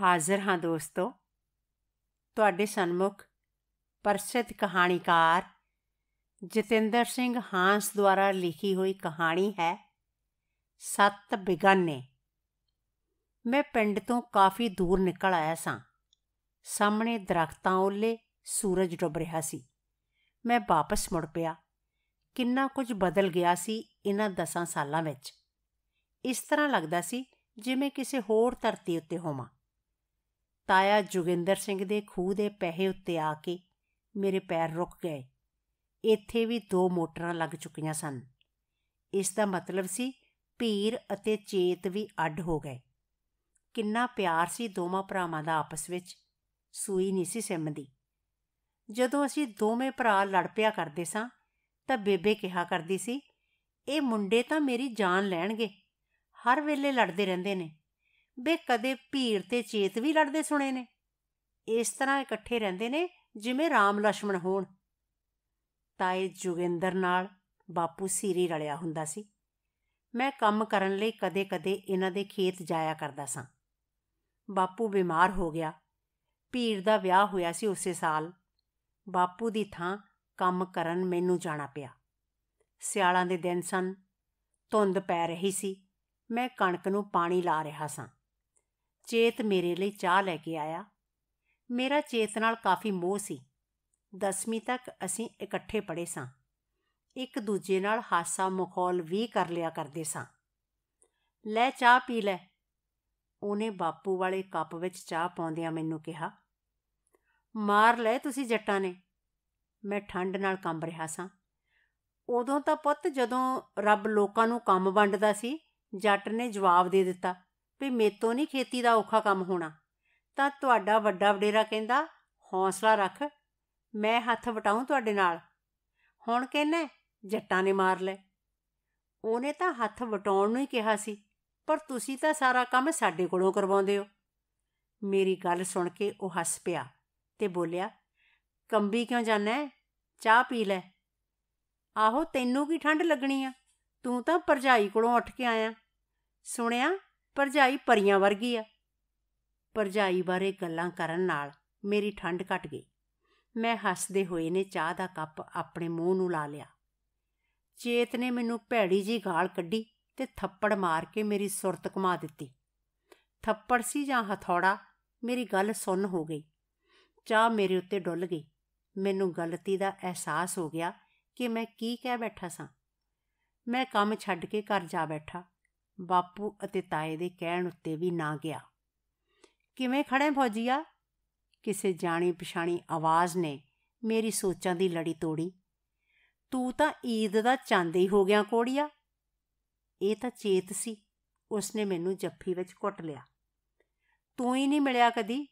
ਹਾਜ਼ਰ ਹਾਂ ਦੋਸਤੋ ਤੁਹਾਡੇ ਸਨਮੁਖ ਪ੍ਰਸਿੱਧ ਕਹਾਣੀਕਾਰ ਜਤਿੰਦਰ ਸਿੰਘ ਹਾਂਸ ਦੁਆਰਾ ਲਿਖੀ ਹੋਈ ਕਹਾਣੀ ਹੈ ਸੱਤ ਬਿਗਾਨੇ ਮੈਂ ਪਿੰਡ ਤੋਂ ਕਾਫੀ ਦੂਰ ਨਿਕਲ ਆਇਆ ਸਾਂ ਸਾਹਮਣੇ ਦਰਖਤਾਂ ਉੱਲੇ ਸੂਰਜ ਡੁੱਬ ਰਿਹਾ ਸੀ ਮੈਂ ਵਾਪਸ ਮੁੜ ਪਿਆ ਕਿੰਨਾ ਕੁਝ ਬਦਲ ਗਿਆ ਸੀ ਇਹਨਾਂ 10 ਸਾਲਾਂ ਵਿੱਚ ਇਸ ਤਰ੍ਹਾਂ ਲੱਗਦਾ ਸੀ ਜਿਵੇਂ ਕਿਸੇ ਹੋਰ ਧਰਤੀ ਉੱਤੇ ਹੋਵਾਂ ਤਾਇਆ ਜੁਗਿੰਦਰ ਸਿੰਘ ਦੇ ਖੂਹ ਦੇ ਪੈਸੇ ਉੱਤੇ ਆ ਕੇ ਮੇਰੇ ਪੈਰ ਰੁਕ ਗਏ ਇੱਥੇ ਵੀ ਦੋ ਮੋਟਰਾਂ ਲੱਗ ਚੁੱਕੀਆਂ ਸਨ ਇਸ ਦਾ ਮਤਲਬ ਸੀ ਪੀਰ ਅਤੇ ਚੇਤ ਵੀ ਅੱਡ ਹੋ ਗਏ ਕਿੰਨਾ ਪਿਆਰ ਸੀ ਦੋਵਾਂ ਭਰਾਵਾਂ ਦਾ ਆਪਸ ਵਿੱਚ ਸੂਈ ਨਹੀਂ ਸੀ ਸਿਮਦੀ ਜਦੋਂ ਅਸੀਂ ਦੋਵੇਂ ਭਰਾ ਲੜ ਪਿਆ ਕਰਦੇ ਸਾਂ ਤਾਂ ਬੇਬੇ ਕਿਹਾ ਕਰਦੀ ਸੀ ਇਹ ਮੁੰਡੇ ਤਾਂ ਮੇਰੀ ਜਾਨ ਲੈਣਗੇ ਹਰ ਵੇਲੇ ਲੜਦੇ ਰਹਿੰਦੇ ਨੇ ਬੇ ਕਦੇ ਭੀੜ ਤੇ ਚੇਤ ਵੀ ਲੜਦੇ ਸੁਣੇ ਨੇ ਇਸ ਤਰ੍ਹਾਂ ਇਕੱਠੇ ਰਹਿੰਦੇ ਨੇ ਜਿਵੇਂ ਰਾਮ ਲక్ష్మణ ਹੋਣ ਤਾਏ ਜੁਗਿੰਦਰ ਨਾਲ ਬਾਪੂ ਸੀਰੀ ਰਲਿਆ ਹੁੰਦਾ ਸੀ ਮੈਂ ਕੰਮ ਕਰਨ ਲਈ ਕਦੇ-ਕਦੇ ਇਹਨਾਂ ਦੇ ਖੇਤ ਜਾਇਆ ਕਰਦਾ ਸਾਂ ਬਾਪੂ ਬਿਮਾਰ ਹੋ ਗਿਆ ਪੀਰ ਦਾ ਵਿਆਹ ਹੋਇਆ ਸੀ ਉਸੇ ਸਾਲ ਬਾਪੂ ਦੀ ਥਾਂ ਕੰਮ ਕਰਨ ਮੈਨੂੰ ਜਾਣਾ ਪਿਆ ਸਿਆਲਾਂ ਦੇ ਦਿਨ ਸਨ ਧੁੰਦ ਪੈ ਰਹੀ ਸੀ ਮੈਂ ਕਣਕ ਨੂੰ ਪਾਣੀ ਲਾ ਰਿਹਾ ਸਾਂ ਚੇਤ ਮੇਰੇ ਲਈ ਚਾਹ ਲੈ ਕੇ ਆਇਆ ਮੇਰਾ ਚੇਤ ਨਾਲ ਕਾਫੀ ਮੋਹ ਸੀ 10ਵੀਂ ਤੱਕ ਅਸੀਂ ਇਕੱਠੇ ਪੜੇ ਸਾਂ ਇੱਕ ਦੂਜੇ ਨਾਲ ਹਾਸਾ ਮਖੌਲ ਵੀ ਕਰ ਲਿਆ ਕਰਦੇ ਸਾਂ ਲੈ ਚਾਹ ਪੀ ਲੈ ਉਹਨੇ ਬਾਪੂ ਵਾਲੇ ਕੱਪ ਵਿੱਚ ਚਾਹ ਪਾਉਂਦਿਆਂ ਮੈਨੂੰ ਕਿਹਾ ਮਾਰ ਲੈ ਤੁਸੀਂ ਜੱਟਾਂ ਨੇ ਮੈਂ ਠੰਡ ਨਾਲ ਕੰਬ ਰਿਹਾ ਸਾਂ ਉਦੋਂ ਤਾਂ ਪੁੱਤ ਜਦੋਂ ਰੱਬ ਲੋਕਾਂ ਨੂੰ ਕੰਮ ਵੰਡਦਾ ਸੀ ਜੱਟ ਨੇ ਜਵਾਬ ਦੇ ਦਿੱਤਾ ਵੀ ਮੇਤੋਂ ਨਹੀਂ ਖੇਤੀ ਦਾ ਔਖਾ ਕੰਮ ਹੋਣਾ ਤਾਂ ਤੁਹਾਡਾ ਵੱਡਾ ਵਡੇਰਾ ਕਹਿੰਦਾ ਹੌਸਲਾ ਰੱਖ ਮੈਂ ਹੱਥ ਵਟਾਉਂ ਤੁਹਾਡੇ ਨਾਲ ਹੁਣ ਕਹਿੰਨਾ ਜੱਟਾਂ ਨੇ ਮਾਰ ਲੈ ਉਹਨੇ ਤਾਂ ਹੱਥ ਵਟਾਉਣ ਨੂੰ ਹੀ ਕਿਹਾ ਸੀ ਪਰ ਤੁਸੀਂ ਤਾਂ ਸਾਰਾ ਕੰਮ ਸਾਡੇ ਕੋਲੋਂ ਕਰਵਾਉਂਦੇ ਹੋ ਮੇਰੀ ਗੱਲ ਸੁਣ ਕੇ ਉਹ ਹੱਸ ਪਿਆ ਤੇ ਬੋਲਿਆ ਕੰਬੀ ਕਿਉਂ ਜਾਣਾ ਚਾਹ ਪੀ ਲੈ ਆਹੋ ਤੈਨੂੰ ਕੀ ਠੰਡ ਲੱਗਣੀ ਆ ਤੂੰ ਤਾਂ ਪਰਜਾਈ ਕੋਲੋਂ ਉੱਠ ਕੇ ਆਇਆ ਸੁਣਿਆ ਪਰਜਾਈ ਪਰੀਆਂ ਵਰਗੀ ਆ ਪਰਜਾਈ ਬਾਰੇ ਗੱਲਾਂ ਕਰਨ ਨਾਲ ਮੇਰੀ ਠੰਡ ਘਟ ਗਈ ਮੈਂ ਹੱਸਦੇ ਹੋਏ ਨੇ ਚਾਹ ਦਾ ਕੱਪ ਆਪਣੇ ਮੂੰਹ ਨੂੰ ਲਾ ਲਿਆ ਚੇਤ ਨੇ ਮੈਨੂੰ ਭੈੜੀ ਜੀ ਗਾਲ ਕੱਢੀ ਤੇ ਥੱਪੜ ਮਾਰ ਕੇ ਮੇਰੀ ਸੁਰਤ ਕਮਾ ਦਿੱਤੀ ਥੱਪੜ ਸੀ ਜਾਂ ਹਥੌੜਾ ਮੇਰੀ ਗੱਲ ਸੁਣ ਹੋ ਗਈ ਚਾਹ ਮੇਰੇ ਉੱਤੇ ਡੁੱਲ ਗਈ ਮੈਨੂੰ ਗਲਤੀ ਦਾ ਅਹਿਸਾਸ ਹੋ ਗਿਆ ਕਿ ਮੈਂ ਕੀ ਕਹਿ ਬੈਠਾ ਸਾਂ ਮੈਂ ਕੰਮ ਛੱਡ ਕੇ ਘਰ ਜਾ ਬੈਠਾ ਬਾਪੂ ਅਤੇ ਤਾਏ ਦੇ ਕਹਿਣ ਉੱਤੇ ਵੀ ਨਾ ਗਿਆ ਕਿਵੇਂ ਖੜੇ ਫੌਜੀਆ ਕਿਸੇ ਜਾਣੀ ਪਛਾਣੀ ਆਵਾਜ਼ ਨੇ ਮੇਰੀ ਸੋਚਾਂ ਦੀ ਲੜੀ ਤੋੜੀ ਤੂੰ ਤਾਂ ਈਦ ਦਾ ਚੰਦ ਹੀ ਹੋ ਗਿਆ ਕੋੜੀਆ ਇਹ ਤਾਂ ਚੇਤ ਸੀ ਉਸਨੇ ਮੈਨੂੰ ਜੱਫੀ ਵਿੱਚ ਘੁੱਟ ਲਿਆ ਤੂੰ ਹੀ ਨਹੀਂ ਮਿਲਿਆ ਕਦੀ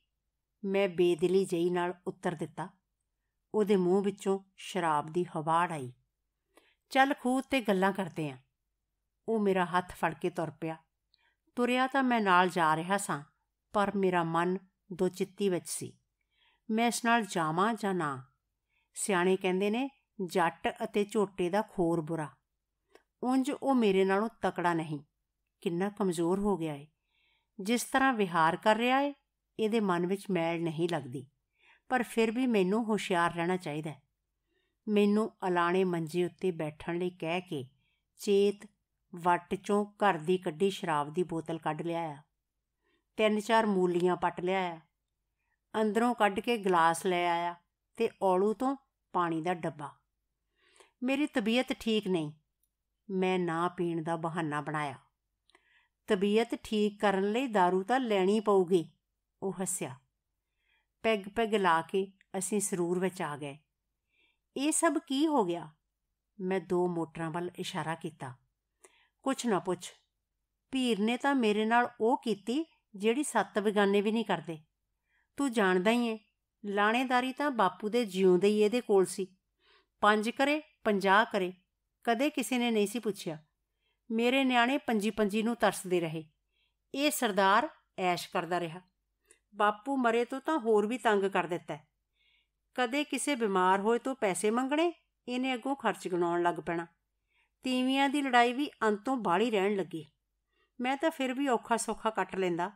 ਮੈਂ ਬੇਦਿਲੀ ਜਈ ਨਾਲ ਉੱਤਰ ਦਿੱਤਾ ਉਹਦੇ ਮੂੰਹ ਵਿੱਚੋਂ ਸ਼ਰਾਬ ਦੀ ਹਵਾੜ ਆਈ ਚੱਲ ਖੂਹ ਤੇ ਗੱਲਾਂ ਕਰਦੇ ਆਂ ਉਹ ਮੇਰਾ ਹੱਥ ਫੜ ਕੇ ਤੁਰ ਪਿਆ ਤੁਰਿਆ ਤਾਂ ਮੈਂ ਨਾਲ ਜਾ ਰਿਹਾ ਸਾਂ ਪਰ ਮੇਰਾ ਮਨ ਦੋ ਚਿੱਤੀ ਵਿੱਚ ਸੀ ਮੈਂ ਇਸ ਨਾਲ ਜਾਵਾਂ ਜਾਂ ਨਾ ਸਿਆਣੇ ਕਹਿੰਦੇ ਨੇ ਜੱਟ ਅਤੇ ਝੋਟੇ ਦਾ ਖੋਰ ਬੁਰਾ ਉੰਜ ਉਹ ਮੇਰੇ ਨਾਲੋਂ ਤਕੜਾ ਨਹੀਂ ਕਿੰਨਾ ਕਮਜ਼ੋਰ ਹੋ ਗਿਆ ਏ ਜਿਸ ਤਰ੍ਹਾਂ ਵਿਹਾਰ ਕਰ ਰਿਹਾ ਏ ਇਹਦੇ ਮਨ ਵਿੱਚ ਮੈਲ ਨਹੀਂ ਲੱਗਦੀ ਪਰ ਫਿਰ ਵੀ ਮੈਨੂੰ ਹੁਸ਼ਿਆਰ ਰਹਿਣਾ ਚਾਹੀਦਾ ਮੈਨੂੰ ਅਲਾਣੇ ਮੰਜੇ ਉੱਤੇ ਬੈਠਣ ਲਈ ਕਹਿ ਕੇ ਚੇਤ ਵੱਟ ਚੋਂ ਘਰ ਦੀ ਕੱਢੀ ਸ਼ਰਾਬ ਦੀ ਬੋਤਲ ਕੱਢ ਲਿਆ ਆ ਤਿੰਨ ਚਾਰ ਮੂਲੀਆਂ ਪੱਟ ਆ ਅੰਦਰੋਂ ਕੱਢ ਕੇ ਗਲਾਸ ਲੈ ਆਇਆ ਤੇ ਔਲੂ ਤੋਂ ਪਾਣੀ ਦਾ ਡੱਬਾ ਮੇਰੀ ਤਬੀਅਤ ਠੀਕ ਨਹੀਂ ਮੈਂ ਨਾ ਪੀਣ ਦਾ ਬਹਾਨਾ ਬਣਾਇਆ ਤਬੀਅਤ ਠੀਕ ਕਰਨ ਲਈ दारू ਤਾਂ ਲੈਣੀ ਪਊਗੀ ਉਹ ਹੱਸਿਆ ਪੈਗ ਪੈਗ ਲਾ ਕੇ ਅਸੀਂ ਸਰੂਰ ਵਿੱਚ ਆ ਗਏ ਇਹ ਸਭ ਕੀ ਹੋ ਗਿਆ ਮੈਂ ਦੋ ਮੋਟਰਾਂ ਵੱਲ ਇਸ਼ਾਰਾ ਕੀਤਾ ਕੁਛ ਨਾ ਪੁੱਛ ਪੀਰ ਨੇ ਤਾਂ ਮੇਰੇ ਨਾਲ ਉਹ ਕੀਤੀ ਜਿਹੜੀ ਸੱਤ ਬਿਗਾਨੇ ਵੀ ਨਹੀਂ ਕਰਦੇ ਤੂੰ ਜਾਣਦਾ ਹੀ ਐ ਲਾਣੇਦਾਰੀ ਤਾਂ ਬਾਪੂ ਦੇ ਜਿਉਂਦੇ ਹੀ ਇਹਦੇ ਕੋਲ ਸੀ ਪੰਜ ਕਰੇ 50 ਕਰੇ ਕਦੇ ਕਿਸੇ ਨੇ ਨਹੀਂ ਸੀ ਪੁੱਛਿਆ ਮੇਰੇ ਨਿਆਣੇ ਪੰਜੀ ਪੰਜੀ ਨੂੰ ਤਰਸਦੇ ਰਹੇ ਇਹ ਸਰਦਾਰ ਐਸ਼ ਕਰਦਾ ਰਿਹਾ ਬਾਪੂ ਮਰੇ ਤੋਂ ਤਾਂ ਹੋਰ ਵੀ ਤੰਗ ਕਰ ਦਿੱਤਾ ਕਦੇ ਕਿਸੇ ਬਿਮਾਰ ਹੋਏ ਤੋਂ ਪੈਸੇ ਮੰਗਣੇ ਇਹਨੇ ਅੱਗੋਂ ਖਰਚ ਗਣਾਉਣ ਲੱਗ ਪੈਣਾ ਤੀਵੀਆਂ ਦੀ ਲੜਾਈ ਵੀ ਅੰਤੋਂ ਬਾਹਲੀ ਰਹਿਣ ਲੱਗੀ ਮੈਂ ਤਾਂ ਫਿਰ ਵੀ ਔਖਾ ਸੌਖਾ ਕੱਟ ਲੈਂਦਾ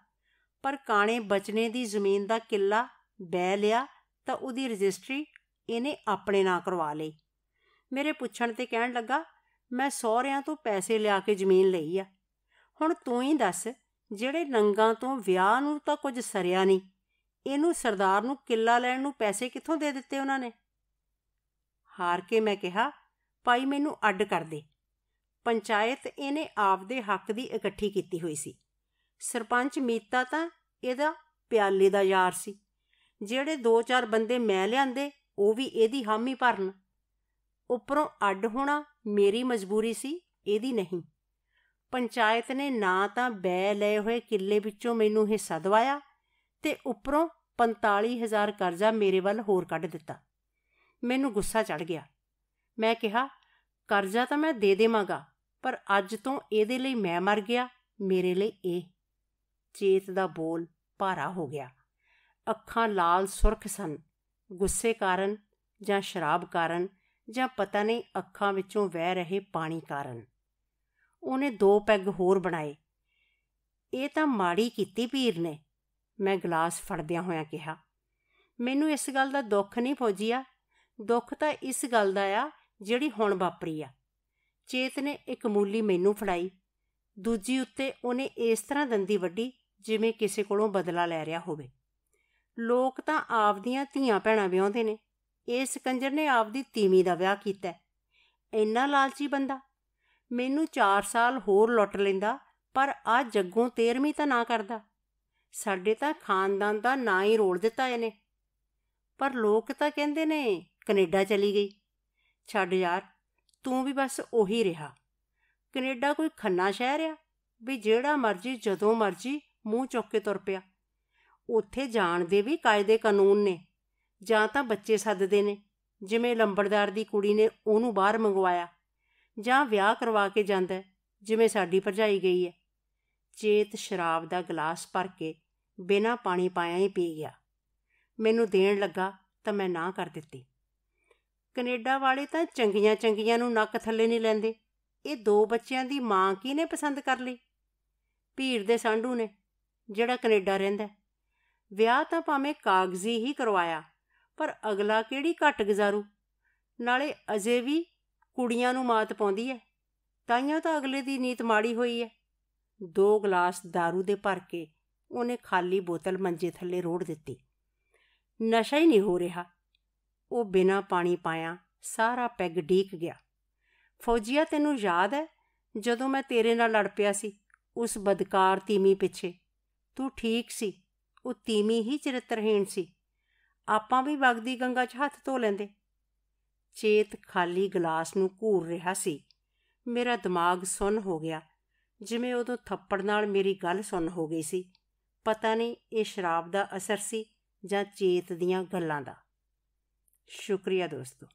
ਪਰ ਕਾਣੇ ਬਚਨੇ ਦੀ ਜ਼ਮੀਨ ਦਾ ਕਿੱਲਾ ਬੈ ਲਿਆ ਤਾਂ ਉਹਦੀ ਰਜਿਸਟਰੀ ਇਹਨੇ ਆਪਣੇ ਨਾਂ ਕਰਵਾ ਲਈ ਮੇਰੇ ਪੁੱਛਣ ਤੇ ਕਹਿਣ ਲੱਗਾ ਮੈਂ ਸਹੁਰਿਆਂ ਤੋਂ ਪੈਸੇ ਲਿਆ ਕੇ ਜ਼ਮੀਨ ਲਈ ਆ ਹੁਣ ਤੂੰ ਹੀ ਦੱਸ ਜਿਹੜੇ ਨੰਗਾ ਤੋਂ ਵਿਆਹ ਨੂੰ ਤਾਂ ਕੁਝ ਸਰਿਆ ਨਹੀਂ ਇਹਨੂੰ ਸਰਦਾਰ ਨੂੰ ਕਿੱਲਾ ਲੈਣ ਨੂੰ ਪੈਸੇ ਕਿੱਥੋਂ ਦੇ ਦਿੱਤੇ ਉਹਨਾਂ ਨੇ ਹਾਰ ਕੇ ਮੈਂ ਕਿਹਾ ਪਾਈ ਮੈਨੂੰ ਅੱਡ ਕਰ ਦੇ ਪੰਚਾਇਤ ਇਹਨੇ ਆਪਦੇ ਹੱਕ ਦੀ ਇਕੱਠੀ ਕੀਤੀ ਹੋਈ ਸੀ ਸਰਪੰਚ ਮੀਤਾ ਤਾਂ ਇਹਦਾ ਪਿਆਲੇ ਦਾ ਯਾਰ ਸੀ ਜਿਹੜੇ 2-4 ਬੰਦੇ ਮੈਂ ਲਿਆਂਦੇ ਉਹ ਵੀ ਇਹਦੀ ਹਾਮੀ ਭਰਨ ਉੱਪਰੋਂ ਅੱਡ ਹੋਣਾ ਮੇਰੀ ਮਜਬੂਰੀ ਸੀ ਇਹਦੀ ਨਹੀਂ ਪੰਚਾਇਤ ਨੇ ਨਾ ਤਾਂ ਬੈ ਲਏ ਹੋਏ ਕਿੱਲੇ ਵਿੱਚੋਂ ਮੈਨੂੰ ਹਿੱਸਾ ਦਵਾਇਆ ਤੇ ਉੱਪਰੋਂ 45000 ਕਰਜ਼ਾ ਮੇਰੇ ਵੱਲ ਹੋਰ ਕੱਢ ਦਿੱਤਾ ਮੈਨੂੰ ਗੁੱਸਾ ਚੜ ਗਿਆ ਮੈਂ ਕਿਹਾ ਕਰਜ਼ਾ ਤਾਂ ਮੈਂ ਦੇ ਦੇਵਾਂਗਾ ਪਰ ਅੱਜ ਤੋਂ ਇਹਦੇ ਲਈ ਮੈਂ ਮਰ ਗਿਆ ਮੇਰੇ ਲਈ ਇਹ ਚੇਤ ਦਾ ਬੋਲ ਭਾਰਾ ਹੋ ਗਿਆ ਅੱਖਾਂ ਲਾਲ ਸੁਰਖ ਸਨ ਗੁੱਸੇ ਕਾਰਨ ਜਾਂ ਸ਼ਰਾਬ ਕਾਰਨ ਜਾਂ ਪਤਾ ਨਹੀਂ ਅੱਖਾਂ ਵਿੱਚੋਂ ਵਹਿ ਰਹੇ ਪਾਣੀ ਕਾਰਨ ਉਹਨੇ ਦੋ ਪੈਗ ਹੋਰ ਬਣਾਏ ਇਹ ਤਾਂ ਮਾੜੀ ਕੀਤੀ ਪੀਰ ਨੇ ਮੈਂ ਗਲਾਸ ਫੜਦਿਆਂ ਹੋਇਆਂ ਕਿਹਾ ਮੈਨੂੰ ਇਸ ਗੱਲ ਦਾ ਦੁੱਖ ਨਹੀਂ ਪੋਜੀਆ ਦੁੱਖ ਤਾਂ ਇਸ ਗੱਲ ਦਾ ਆ ਜਿਹੜੀ ਹੁਣ ਵਾਪਰੀ ਆ ਚੇਤ ਨੇ ਇੱਕ ਮੂਲੀ ਮੈਨੂੰ ਫੜਾਈ ਦੂਜੀ ਉੱਤੇ ਉਹਨੇ ਇਸ ਤਰ੍ਹਾਂ ਦੰਦੀ ਵੱਡੀ ਜਿਵੇਂ ਕਿਸੇ ਕੋਲੋਂ ਬਦਲਾ ਲੈ ਰਿਹਾ ਹੋਵੇ ਲੋਕ ਤਾਂ ਆਪਦੀਆਂ ਧੀਆਂ ਭੈਣਾਂ ਵਿਆਹਉਂਦੇ ਨੇ ਇਸ ਕੰਜਰ ਨੇ ਆਪਦੀ ਤੀਮੀ ਦਾ ਵਿਆਹ ਕੀਤਾ ਇੰਨਾ ਲਾਲਚੀ ਬੰਦਾ ਮੈਨੂੰ 4 ਸਾਲ ਹੋਰ ਲੁੱਟ ਲੈਂਦਾ ਪਰ ਆ ਜੱਗੋਂ 13ਵੀਂ ਤਾਂ ਨਾ ਕਰਦਾ ਸਾਡੇ ਤਾਂ ਖਾਨਦਾਨ ਦਾ ਨਾਂ ਹੀ ਰੋਲ ਦਿੱਤਾ ਇਹਨੇ ਪਰ ਲੋਕ ਤਾਂ ਕਹਿੰਦੇ ਨੇ ਕੈਨੇਡਾ ਚਲੀ ਗਈ ਛੱਡ ਯਾਰ ਤੂੰ ਵੀ ਬਸ ਉਹੀ ਰਿਹਾ ਕੈਨੇਡਾ ਕੋਈ ਖੰਨਾ ਸ਼ਹਿਰ ਆ ਵੀ ਜਿਹੜਾ ਮਰਜੀ ਜਦੋਂ ਮਰਜੀ ਮੂੰਹ ਚੁੱਕ ਕੇ ਤੁਰ ਪਿਆ ਉੱਥੇ ਜਾਣ ਦੇ ਵੀ ਕਾਇਦੇ ਕਾਨੂੰਨ ਨੇ ਜਾਂ ਤਾਂ ਬੱਚੇ ਸੱਦਦੇ ਨੇ ਜਿਵੇਂ ਲੰਬੜਦਾਰ ਦੀ ਕੁੜੀ ਨੇ ਉਹਨੂੰ ਬਾਹਰ ਮੰਗਵਾਇਆ ਜਾਂ ਵਿਆਹ ਕਰਵਾ ਕੇ ਜਾਂਦਾ ਜਿਵੇਂ ਸਾਡੀ ਭਰਜਾਈ ਗਈ ਹੈ ਚੇਤ ਸ਼ਰਾਬ ਦਾ ਗਲਾਸ ਭਰ ਕੇ ਬਿਨਾਂ ਪਾਣੀ ਪਾਇਆ ਹੀ ਪੀ ਗਿਆ ਮੈਨੂੰ ਦੇਣ ਲੱਗਾ ਤਾਂ ਮੈਂ ਨਾ ਕਰ ਦਿੱਤੀ ਕੈਨੇਡਾ ਵਾਲੇ ਤਾਂ ਚੰਗੀਆਂ ਚੰਗੀਆਂ ਨੂੰ ਨੱਕ ਥੱਲੇ ਨਹੀਂ ਲੈਂਦੇ ਇਹ ਦੋ ਬੱਚਿਆਂ ਦੀ ਮਾਂ ਕਿਹਨੇ ਪਸੰਦ ਕਰ ਲਈ ਭੀੜ ਦੇ ਸਾਂਢੂ ਨੇ ਜਿਹੜਾ ਕੈਨੇਡਾ ਰਹਿੰਦਾ ਵਿਆਹ ਤਾਂ ਭਾਵੇਂ ਕਾਗਜ਼ੀ ਹੀ ਕਰਵਾਇਆ ਪਰ ਅਗਲਾ ਕਿਹੜੀ ਘਟ ਗੁਜ਼ਾਰੂ ਨਾਲੇ ਅਜੇ ਵੀ ਕੁੜੀਆਂ ਨੂੰ ਮਾਤ ਪਾਉਂਦੀ ਐ ਤਾਈਆਂ ਤਾਂ ਅਗਲੇ ਦੀ ਨੀਤ ਮਾੜੀ ਹੋਈ ਐ ਦੋ ਗਲਾਸ दारू ਦੇ ਭਰ ਕੇ ਉਹਨੇ ਖਾਲੀ ਬੋਤਲ ਮੰਜੇ ਥੱਲੇ ਰੋੜ ਦਿੱਤੀ ਨਸ਼ਾ ਹੀ ਨਹੀਂ ਹੋ ਰਿਹਾ ਉਹ ਬਿਨਾ ਪਾਣੀ ਪਾਇਆ ਸਾਰਾ ਪੈਗ ਡੀਕ ਗਿਆ ਫੌਜੀਆ ਤੈਨੂੰ ਯਾਦ ਹੈ ਜਦੋਂ ਮੈਂ ਤੇਰੇ ਨਾਲ ਲੜ ਪਿਆ ਸੀ ਉਸ ਬਦਕਾਰ ਤੀਮੀ ਪਿੱਛੇ ਤੂੰ ਠੀਕ ਸੀ ਉਹ ਤੀਮੀ ਹੀ ਚਰਿੱਤਰਹੀਣ ਸੀ ਆਪਾਂ ਵੀ ਵਗਦੀ ਗੰਗਾ 'ਚ ਹੱਥ ਧੋ ਲੈਂਦੇ ਚੇਤ ਖਾਲੀ ਗਲਾਸ ਨੂੰ ਘੂਰ ਰਿਹਾ ਸੀ ਮੇਰਾ ਦਿਮਾਗ ਸੁੰਨ ਹੋ ਗਿਆ ਜਿਵੇਂ ਉਦੋਂ ਥੱਪੜ ਨਾਲ ਮੇਰੀ ਗੱਲ ਸੁੰਨ ਹੋ ਗਈ ਸੀ ਪਤਾ ਨਹੀਂ ਇਹ ਸ਼ਰਾਬ ਦਾ ਅਸਰ ਸੀ ਜਾਂ ਚੇਤ ਦੀਆਂ ਗੱਲਾਂ ਦਾ ਸ਼ੁਕਰੀਆ ਦੋਸਤੋ